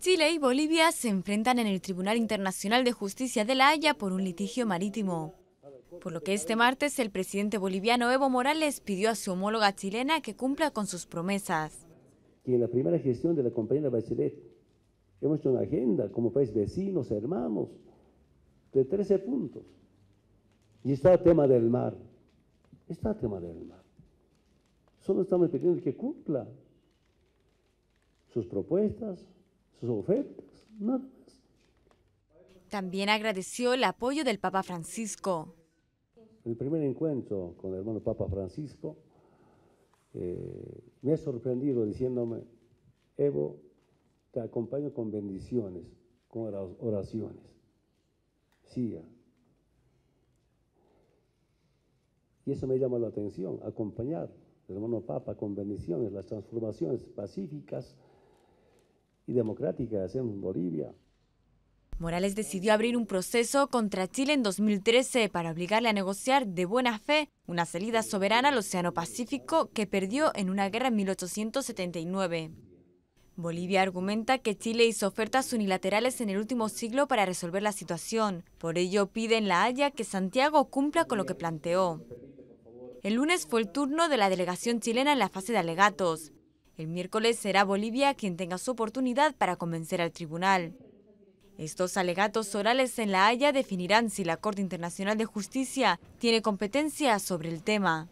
Chile y Bolivia se enfrentan en el Tribunal Internacional de Justicia de La Haya por un litigio marítimo. Por lo que este martes el presidente boliviano Evo Morales pidió a su homóloga chilena que cumpla con sus promesas. Que en la primera gestión de la compañera Bachelet hemos hecho una agenda como país vecinos, hermanos, de 13 puntos. Y está el tema del mar. Está el tema del mar. Solo estamos pidiendo que cumpla sus propuestas, ofertas, También agradeció el apoyo del Papa Francisco. El primer encuentro con el hermano Papa Francisco eh, me ha sorprendido diciéndome, Evo, te acompaño con bendiciones, con oraciones. sí. Y eso me llama la atención, acompañar, al hermano Papa, con bendiciones, las transformaciones pacíficas y democráticas en Bolivia. Morales decidió abrir un proceso contra Chile en 2013 para obligarle a negociar de buena fe una salida soberana al Océano Pacífico que perdió en una guerra en 1879. Bolivia argumenta que Chile hizo ofertas unilaterales en el último siglo para resolver la situación. Por ello pide en La Haya que Santiago cumpla con lo que planteó. El lunes fue el turno de la delegación chilena en la fase de alegatos. El miércoles será Bolivia quien tenga su oportunidad para convencer al tribunal. Estos alegatos orales en La Haya definirán si la Corte Internacional de Justicia tiene competencia sobre el tema.